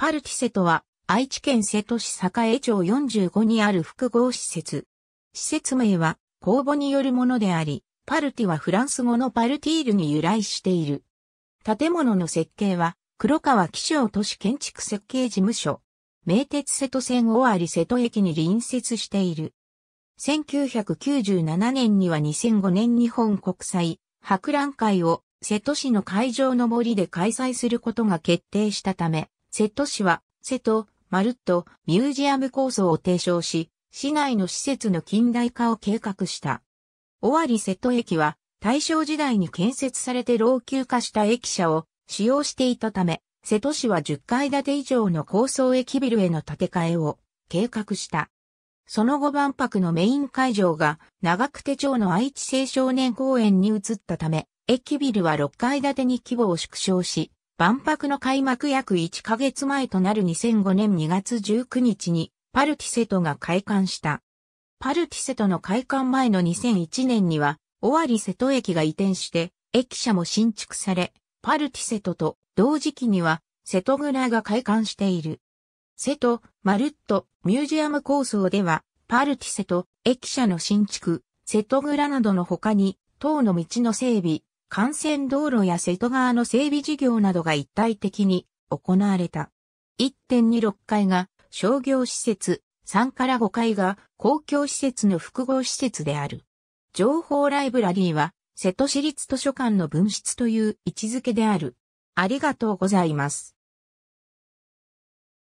パルティセトは、愛知県瀬戸市栄町45にある複合施設。施設名は、公募によるものであり、パルティはフランス語のパルティールに由来している。建物の設計は、黒川紀章都市建築設計事務所。名鉄瀬戸線尾張瀬戸駅に隣接している。1997年には2005年日本国際博覧会を瀬戸市の会場の森で開催することが決定したため、瀬戸市は、瀬戸、まるっとミュージアム構想を提唱し、市内の施設の近代化を計画した。尾張瀬戸駅は、大正時代に建設されて老朽化した駅舎を使用していたため、瀬戸市は10階建て以上の高層駅ビルへの建て替えを計画した。その後万博のメイン会場が長久手町の愛知青少年公園に移ったため、駅ビルは6階建てに規模を縮小し、万博の開幕約1ヶ月前となる2005年2月19日にパルティセトが開館した。パルティセトの開館前の2001年には、尾張瀬戸駅が移転して、駅舎も新築され、パルティセトと同時期には、瀬戸蔵が開館している。瀬戸、マルっと、ミュージアム構想では、パルティセト、駅舎の新築、瀬戸蔵などの他に、塔の道の整備、幹線道路や瀬戸川の整備事業などが一体的に行われた。1.26階が商業施設、3から5階が公共施設の複合施設である。情報ライブラリーは瀬戸市立図書館の分室という位置づけである。ありがとうございます。